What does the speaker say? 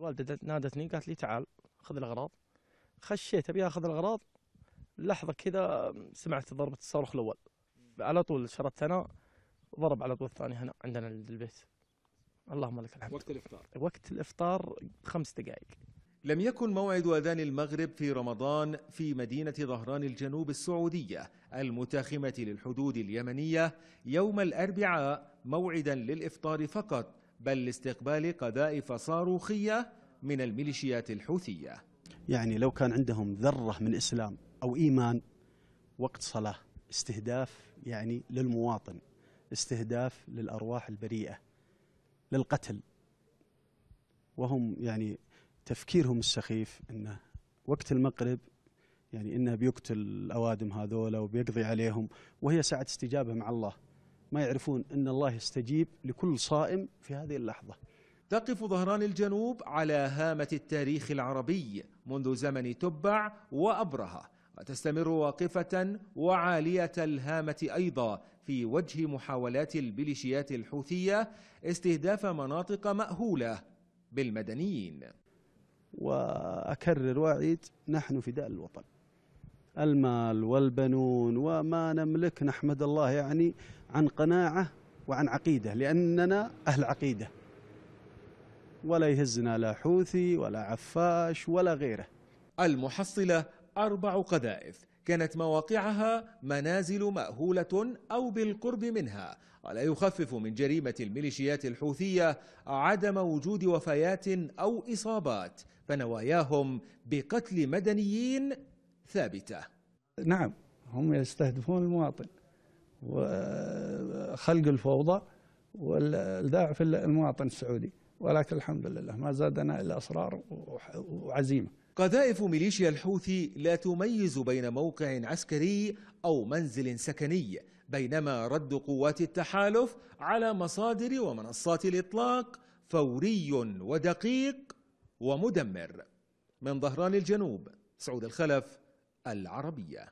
الوالده نادتني قالت لي تعال خذ الاغراض خشيت ابي اخذ الاغراض لحظه كذا سمعت ضربه الصاروخ الاول على طول شردت انا ضرب على طول الثاني هنا عندنا البيت اللهم لك الحمد وقت الافطار وقت الافطار خمس دقائق لم يكن موعد اذان المغرب في رمضان في مدينه ظهران الجنوب السعوديه المتاخمه للحدود اليمنيه يوم الاربعاء موعدا للافطار فقط بل لاستقبال قذائف صاروخية من الميليشيات الحوثية يعني لو كان عندهم ذرة من إسلام أو إيمان وقت صلاة استهداف يعني للمواطن استهداف للأرواح البريئة للقتل وهم يعني تفكيرهم السخيف أنه وقت المقرب يعني انه بيقتل الاوادم هذولا وبيقضي عليهم وهي ساعه استجابه مع الله ما يعرفون أن الله يستجيب لكل صائم في هذه اللحظة تقف ظهران الجنوب على هامة التاريخ العربي منذ زمن تبع وأبرهة وتستمر واقفة وعالية الهامة أيضا في وجه محاولات البليشيات الحوثية استهداف مناطق مأهولة بالمدنيين وأكرر وأعيد نحن فداء الوطن المال والبنون وما نملك نحمد الله يعني عن قناعة وعن عقيدة لأننا أهل عقيدة ولا يهزنا لا حوثي ولا عفاش ولا غيره المحصلة أربع قذائف كانت مواقعها منازل مأهولة أو بالقرب منها ولا يخفف من جريمة الميليشيات الحوثية عدم وجود وفيات أو إصابات فنواياهم بقتل مدنيين ثابتة نعم هم يستهدفون المواطن وخلق الفوضى والداع في المواطن السعودي ولكن الحمد لله ما زادنا إلا أسرار وعزيمة قذائف ميليشيا الحوثي لا تميز بين موقع عسكري أو منزل سكني بينما رد قوات التحالف على مصادر ومنصات الإطلاق فوري ودقيق ومدمر من ظهران الجنوب سعود الخلف العربية